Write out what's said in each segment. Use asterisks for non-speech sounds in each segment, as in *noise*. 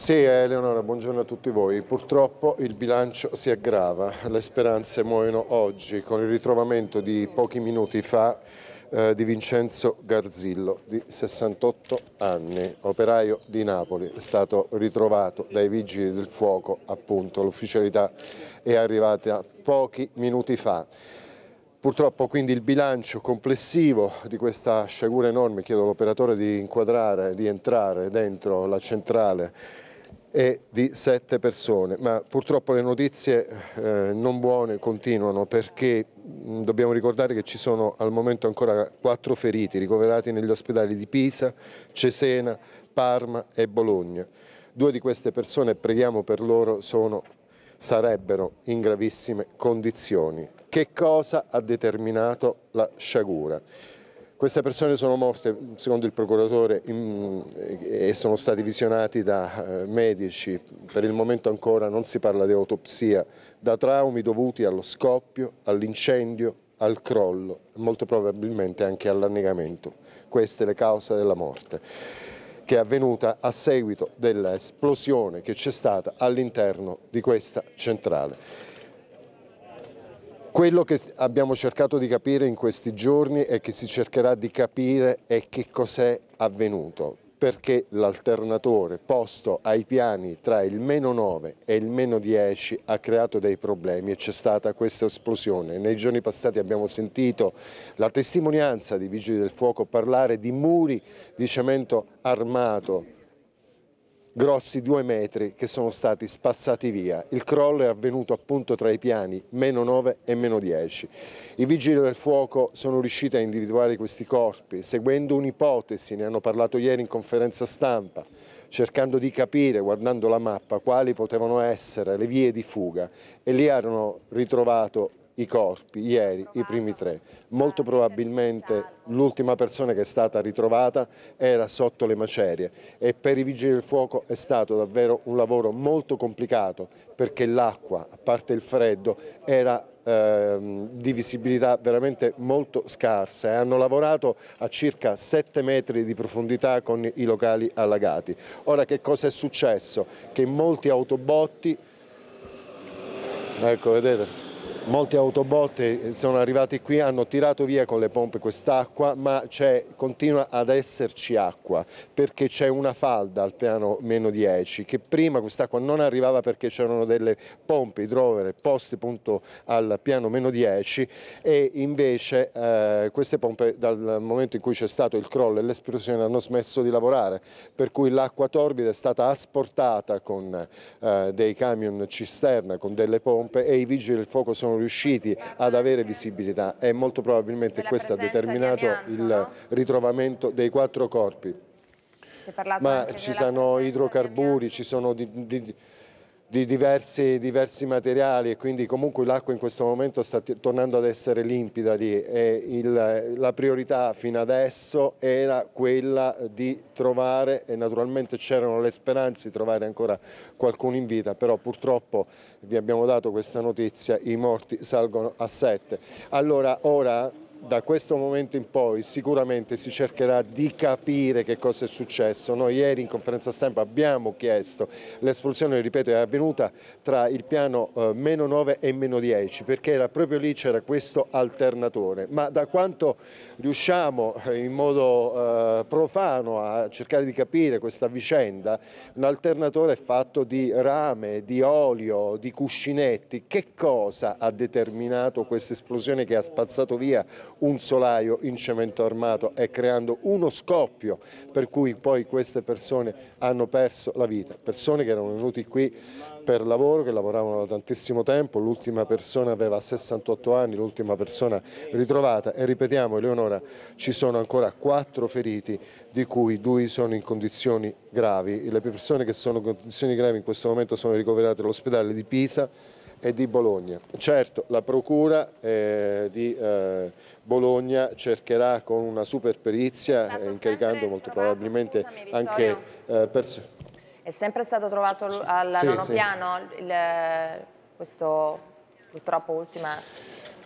Sì, Eleonora, buongiorno a tutti voi. Purtroppo il bilancio si aggrava, le speranze muoiono oggi con il ritrovamento di pochi minuti fa eh, di Vincenzo Garzillo, di 68 anni, operaio di Napoli, è stato ritrovato dai vigili del fuoco, appunto, l'ufficialità è arrivata pochi minuti fa. Purtroppo quindi il bilancio complessivo di questa sciagura enorme, chiedo all'operatore di inquadrare, di entrare dentro la centrale e di sette persone, ma purtroppo le notizie eh, non buone continuano perché mh, mm, dobbiamo ricordare che ci sono al momento ancora quattro feriti ricoverati negli ospedali di Pisa, Cesena, Parma e Bologna. Due di queste persone, preghiamo per loro, sono, sarebbero in gravissime condizioni. Che cosa ha determinato la sciagura? Queste persone sono morte, secondo il procuratore, in, eh, e sono stati visionati da eh, medici. Per il momento ancora non si parla di autopsia, da traumi dovuti allo scoppio, all'incendio, al crollo, e molto probabilmente anche all'annegamento. Queste le cause della morte, che è avvenuta a seguito dell'esplosione che c'è stata all'interno di questa centrale. Quello che abbiamo cercato di capire in questi giorni e che si cercherà di capire è che cos'è avvenuto, perché l'alternatore posto ai piani tra il meno 9 e il meno 10 ha creato dei problemi e c'è stata questa esplosione. Nei giorni passati abbiamo sentito la testimonianza di Vigili del Fuoco parlare di muri di cemento armato grossi due metri che sono stati spazzati via. Il crollo è avvenuto appunto tra i piani meno 9 e meno 10. I vigili del fuoco sono riusciti a individuare questi corpi seguendo un'ipotesi, ne hanno parlato ieri in conferenza stampa, cercando di capire, guardando la mappa, quali potevano essere le vie di fuga e lì hanno ritrovato i corpi, ieri i primi tre. Molto probabilmente l'ultima persona che è stata ritrovata era sotto le macerie e per i vigili del fuoco è stato davvero un lavoro molto complicato perché l'acqua, a parte il freddo, era ehm, di visibilità veramente molto scarsa e hanno lavorato a circa 7 metri di profondità con i locali allagati. Ora che cosa è successo? Che molti autobotti, ecco vedete, Molte autobotte sono arrivate qui, hanno tirato via con le pompe quest'acqua, ma continua ad esserci acqua perché c'è una falda al piano meno 10 che prima quest'acqua non arrivava perché c'erano delle pompe idrovere poste appunto al piano meno 10 e invece eh, queste pompe dal momento in cui c'è stato il crollo e l'esplosione hanno smesso di lavorare, per cui l'acqua torbida è stata asportata con eh, dei camion cisterna, con delle pompe e i vigili del fuoco sono riusciti ad avere visibilità e molto probabilmente questo ha determinato italiano, il no? ritrovamento dei quattro corpi. Ma ci sono idrocarburi, ci sono di, di, di diversi, diversi, materiali e quindi comunque l'acqua in questo momento sta tornando ad essere limpida lì e il, la priorità fino adesso era quella di trovare e naturalmente c'erano le speranze di trovare ancora qualcuno in vita però purtroppo vi abbiamo dato questa notizia i morti salgono a sette. Allora ora da questo momento in poi sicuramente si cercherà di capire che cosa è successo. Noi ieri in conferenza stampa abbiamo chiesto, l'espulsione ripeto è avvenuta tra il piano eh, meno 9 e meno 10 perché era proprio lì c'era questo alternatore, ma da quanto riusciamo eh, in modo eh, profano a cercare di capire questa vicenda, un alternatore è fatto di rame, di olio, di cuscinetti, che cosa ha determinato questa esplosione che ha spazzato via un solaio in cemento armato e creando uno scoppio per cui poi queste persone hanno perso la vita, persone che erano venute qui per lavoro, che lavoravano da tantissimo tempo, l'ultima persona aveva 68 anni, l'ultima persona ritrovata e ripetiamo Eleonora ci sono ancora quattro feriti di cui due sono in condizioni gravi, le persone che sono in condizioni gravi in questo momento sono ricoverate all'ospedale di Pisa e di Bologna. Certo, la Procura eh, di eh, Bologna cercherà con una super perizia, eh, incaricando molto probabilmente scusami, anche eh, persone. È sempre stato trovato al sì, nono sì. piano il, questo purtroppo ultima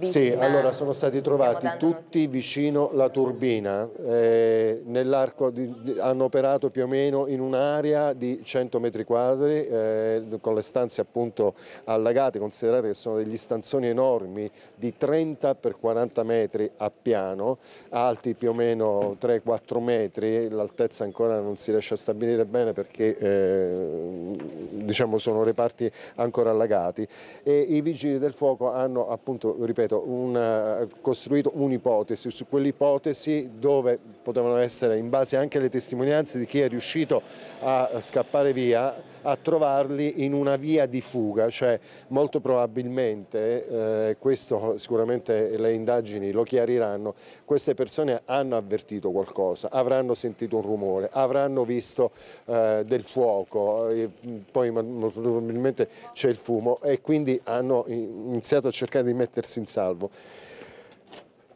sì, allora sono stati trovati tutti notizie. vicino la turbina, eh, di, hanno operato più o meno in un'area di 100 metri quadri, eh, con le stanze appunto allagate, considerate che sono degli stanzoni enormi di 30 per 40 metri a piano, alti più o meno 3-4 metri, l'altezza ancora non si riesce a stabilire bene perché eh, diciamo sono reparti ancora allagati e i vigili del fuoco hanno appunto, ripeto, ripeto, un, eh, costruito un'ipotesi, su quell'ipotesi dove potevano essere, in base anche alle testimonianze di chi è riuscito a scappare via, a trovarli in una via di fuga, cioè molto probabilmente, eh, questo sicuramente le indagini lo chiariranno, queste persone hanno avvertito qualcosa, avranno sentito un rumore, avranno visto eh, del fuoco, eh, poi probabilmente c'è il fumo e quindi hanno iniziato a cercare di mettersi in salvo.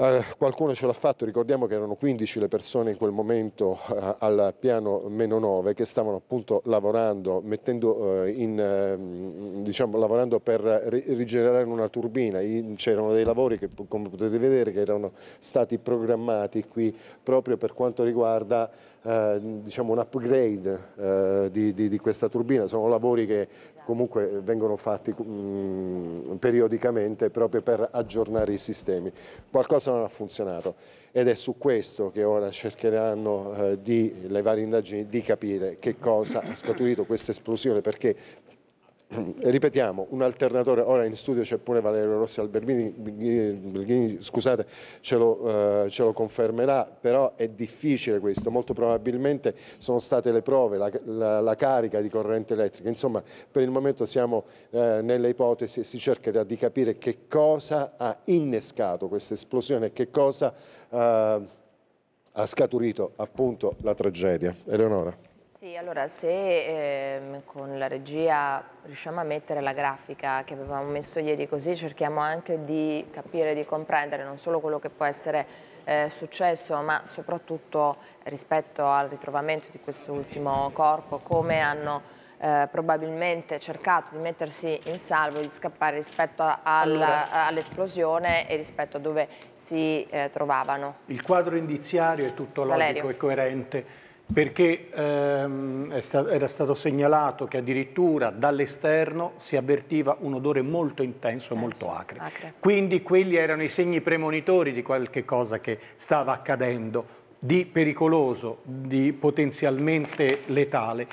Uh, qualcuno ce l'ha fatto, ricordiamo che erano 15 le persone in quel momento uh, al piano meno 9 che stavano appunto lavorando, mettendo, uh, in, ehm, diciamo, lavorando per rigenerare una turbina. C'erano dei lavori che come potete vedere che erano stati programmati qui proprio per quanto riguarda diciamo, un upgrade di, di, di, questa turbina. Sono lavori che comunque vengono fatti mh, mm, periodicamente proprio per aggiornare i sistemi. Qualcosa non ha funzionato ed è su questo che ora cercheranno eh, di, le varie indagini di capire che cosa ha scaturito questa esplosione perché eh, ripetiamo, un alternatore, ora in studio c'è pure Valerio Rossi Alberghini, Berghini, scusate, ce lo, eh, ce lo, confermerà, però è difficile questo, molto probabilmente sono state le prove, la, la, la carica di corrente elettrica, insomma per il momento siamo eh, nelle ipotesi e si cercherà di capire che cosa ha innescato questa esplosione e che cosa eh, ha scaturito appunto la tragedia. Eleonora. Sì, allora se eh, con la regia riusciamo a mettere la grafica che avevamo messo ieri così cerchiamo anche di capire, di comprendere non solo quello che può essere eh, successo ma soprattutto rispetto al ritrovamento di quest'ultimo corpo come hanno eh, probabilmente cercato di mettersi in salvo, di scappare rispetto allora, all'esplosione e rispetto a dove si eh, trovavano. Il quadro indiziario è tutto logico Valerio. e coerente perché ehm, sta era stato segnalato che addirittura dall'esterno si avvertiva un odore molto intenso e molto acre. acre. Quindi quelli erano i segni premonitori di qualche cosa che stava accadendo, di pericoloso, di potenzialmente letale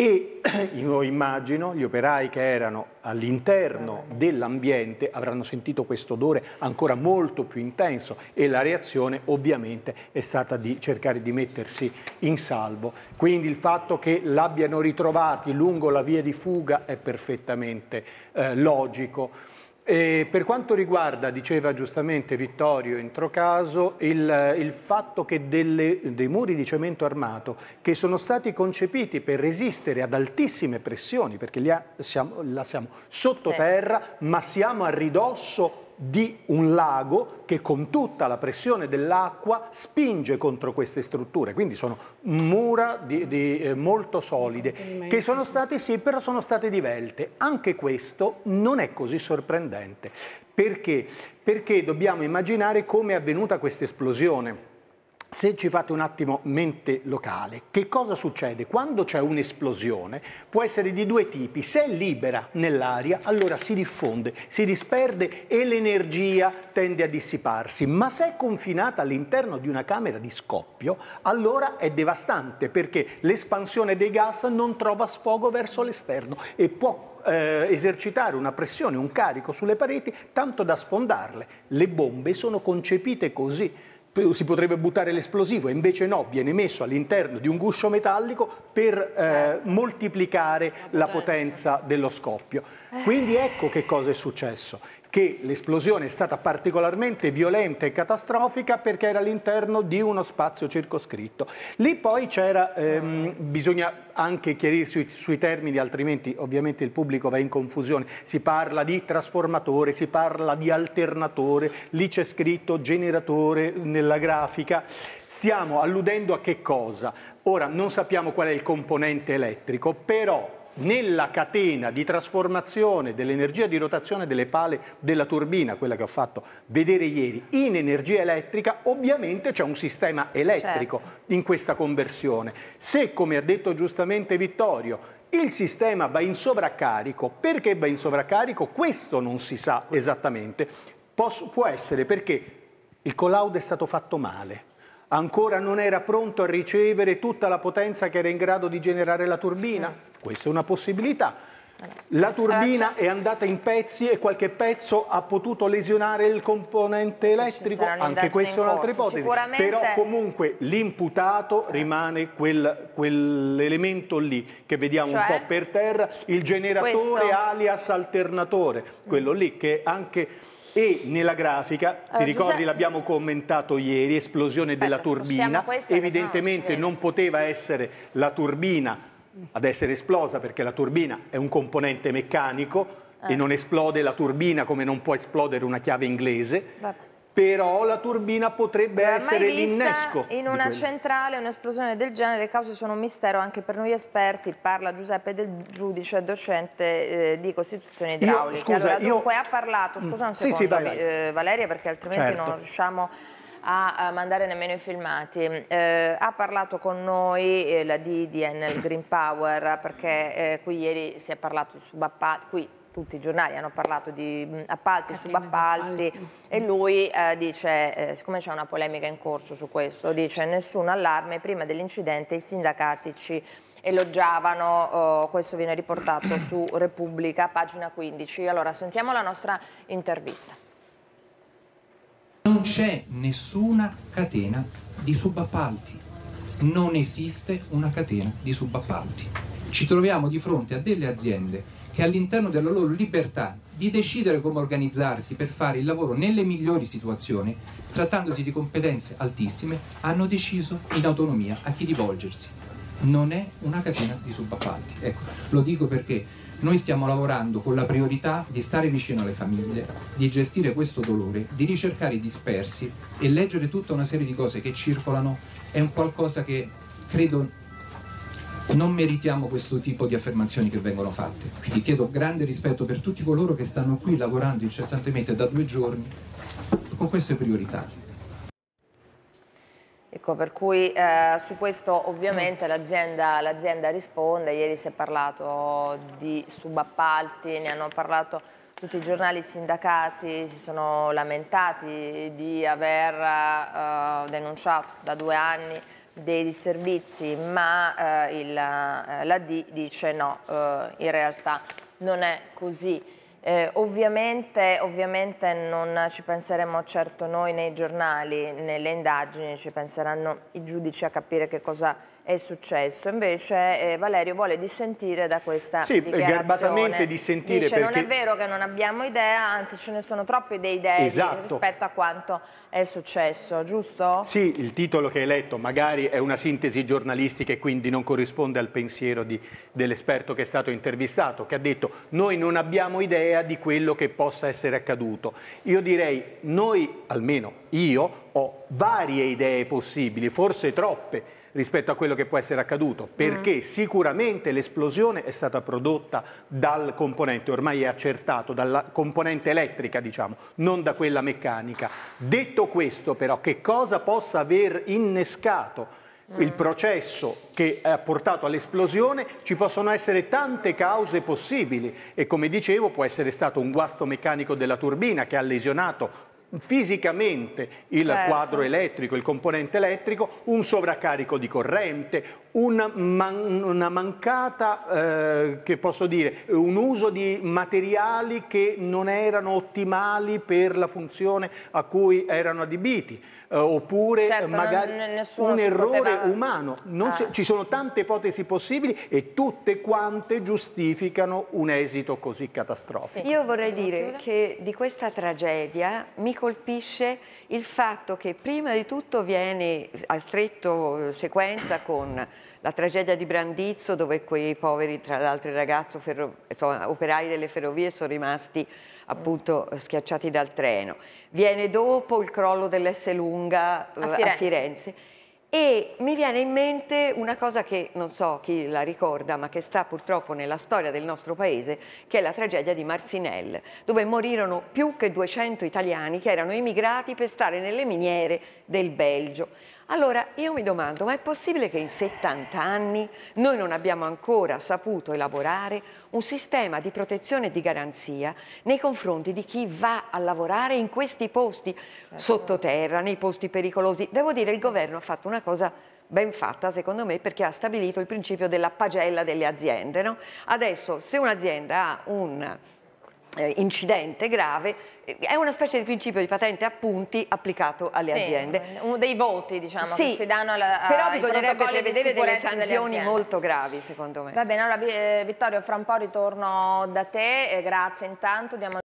e *clears throat* io immagino gli operai che erano all'interno dell'ambiente avranno sentito questo odore ancora molto più intenso e la reazione ovviamente è stata di cercare di mettersi in salvo. Quindi il fatto che l'abbiano ritrovati lungo la via di fuga è perfettamente eh, logico. E per quanto riguarda, diceva giustamente Vittorio Entrocaso, il, il fatto che delle, dei muri di cemento armato che sono stati concepiti per resistere ad altissime pressioni, perché ha, siamo, siamo sottoterra, sì. ma siamo a ridosso di un lago che con tutta la pressione dell'acqua spinge contro queste strutture, quindi sono mura di, di, eh, molto solide, che sono state sì, però sono state divelte. Anche questo non è così sorprendente. Perché? Perché dobbiamo immaginare come è avvenuta questa esplosione se ci fate un attimo mente locale, che cosa succede? Quando c'è un'esplosione può essere di due tipi. Se è libera nell'aria, allora si diffonde, si disperde e l'energia tende a dissiparsi. Ma se è confinata all'interno di una camera di scoppio, allora è devastante perché l'espansione dei gas non trova sfogo verso l'esterno e può eh, esercitare una pressione, un carico sulle pareti, tanto da sfondarle. Le bombe sono concepite così si potrebbe buttare l'esplosivo, invece no, viene messo all'interno di un guscio metallico per eh, certo. moltiplicare la potenza dello scoppio. Quindi ecco che cosa è successo che l'esplosione è stata particolarmente violenta e catastrofica perché era all'interno di uno spazio circoscritto. Lì poi c'era, ehm, bisogna anche chiarirsi sui, sui termini, altrimenti ovviamente il pubblico va in confusione. Si parla di trasformatore, si parla di alternatore, lì c'è scritto generatore nella grafica. Stiamo alludendo a che cosa? Ora non sappiamo qual è il componente elettrico, però nella catena di trasformazione dell'energia di rotazione delle pale della turbina, quella che ho fatto vedere ieri, in energia elettrica, ovviamente c'è un sistema elettrico certo. in questa conversione. Se, come ha detto giustamente Vittorio, il sistema va in sovraccarico, perché va in sovraccarico? Questo non si sa esattamente. Posso, può essere perché il collaudo è stato fatto male, ancora non era pronto a ricevere tutta la potenza che era in grado di generare la turbina. Mm. Questa è una possibilità. La turbina è andata in pezzi e qualche pezzo ha potuto lesionare il componente elettrico, anche questa è un'altra ipotesi, Sicuramente... però comunque l'imputato rimane quel, quell'elemento lì che vediamo cioè? un po' per terra, il generatore Questo... alias alternatore, quello lì che anche e nella grafica, ti ricordi l'abbiamo commentato ieri, esplosione Aspetta, della turbina, evidentemente no, non poteva essere la turbina ad essere esplosa perché la turbina è un componente meccanico eh. e non esplode la turbina come non può esplodere una chiave inglese. Vabbè però la turbina potrebbe Ormai essere l'innesco. In una centrale un'esplosione del genere, le cause sono un mistero anche per noi esperti, parla Giuseppe del giudice docente eh, di Costituzione Idraulica. Io, scusa, allora, dunque io... ha parlato, scusa un secondo mm, sì, sì, vai, vai. Eh, Valeria perché altrimenti certo. non riusciamo a mandare nemmeno i filmati. Eh, ha parlato con noi eh, la DDN, il Green Power, perché eh, qui ieri si è parlato di Bappati, qui tutti i giornali hanno parlato di mm, appalti, subappalti e lui eh, dice, eh, siccome c'è una polemica in corso su questo, dice nessun allarme, prima dell'incidente i sindacati ci elogiavano, oh, questo viene riportato su Repubblica, pagina 15. Allora sentiamo la nostra intervista. Non c'è nessuna catena di subappalti, non esiste una catena di subappalti. Ci troviamo di fronte a delle aziende che all'interno della loro libertà di decidere come organizzarsi per fare il lavoro nelle migliori situazioni, trattandosi di competenze altissime, hanno deciso in autonomia a chi rivolgersi. Non è una catena di subappalti. Ecco, lo dico perché noi stiamo lavorando con la priorità di stare vicino alle famiglie, di gestire questo dolore, di ricercare i dispersi e leggere tutta una serie di cose che circolano è un qualcosa che credo non meritiamo questo tipo di affermazioni che vengono fatte. Quindi chiedo grande rispetto per tutti coloro che stanno qui lavorando incessantemente da due giorni con queste priorità. Ecco, per cui eh, su questo ovviamente l'azienda risponde, ieri si è parlato di subappalti, ne hanno parlato tutti i giornali sindacati, si sono lamentati di aver eh, denunciato da due anni dei disservizi, ma eh, il, eh, la D dice no, eh, in realtà non è così. Eh, ovviamente, ovviamente, non ci penseremo certo noi nei giornali, nelle indagini, ci penseranno i giudici a capire che cosa è successo. Invece eh, Valerio vuole dissentire da questa sì, dichiarazione. garbatamente dissentire Dice, perché... non è vero che non abbiamo idea, anzi ce ne sono troppe dei idee esatto. rispetto a quanto è successo, giusto? Sì, il titolo che hai letto magari è una sintesi giornalistica e quindi non corrisponde al pensiero dell'esperto che è stato intervistato, che ha detto noi non abbiamo idea di quello che possa essere accaduto. Io direi noi, almeno io, ho varie idee possibili, forse troppe, rispetto a quello che può essere accaduto, mm. perché mm. sicuramente l'esplosione è stata prodotta dal componente, ormai è accertato, dalla componente elettrica, diciamo, non da quella meccanica. Detto questo, però, che cosa possa aver innescato mm. il processo che ha portato all'esplosione, ci possono essere tante cause possibili e come dicevo può essere stato un guasto meccanico della turbina che ha lesionato fisicamente il certo. quadro elettrico, il componente elettrico, un sovraccarico di corrente, un man una mancata, eh, che posso dire, un uso di materiali che non erano ottimali per la funzione a cui erano adibiti, eh, oppure certo, magari non, un errore poteva... umano. Ah. Si, ci sono tante ipotesi possibili e tutte quante giustificano un esito così catastrofico. Sì. Io vorrei dire che di questa tragedia mi colpisce il fatto che prima di tutto viene a stretto sequenza con la tragedia di Brandizzo dove quei poveri, tra l'altro il ragazzo, insomma, operai delle ferrovie sono rimasti appunto schiacciati dal treno. Viene dopo il crollo dell'Esselunga eh, a Firenze. A Firenze e mi viene in mente una cosa che non so chi la ricorda, ma che sta purtroppo nella storia del nostro paese, che è la tragedia di Marcinelle, dove morirono più che 200 italiani che erano emigrati per stare nelle miniere del Belgio. Allora io mi domando, ma è possibile che in 70 anni noi non abbiamo ancora saputo elaborare un sistema di protezione e di garanzia nei confronti di chi va a lavorare in questi posti certo. sottoterra, nei posti pericolosi? Devo dire, il governo ha fatto una cosa ben fatta secondo me perché ha stabilito il principio della pagella delle aziende. No? Adesso se un'azienda ha un eh, incidente grave eh, è una specie di principio di patente a punti applicato alle sì, aziende. Uno dei voti diciamo sì, che si danno alla, però bisognerebbe prevedere delle sanzioni molto gravi secondo me. Va bene, allora eh, Vittorio fra un po' ritorno da te, grazie intanto. Diamo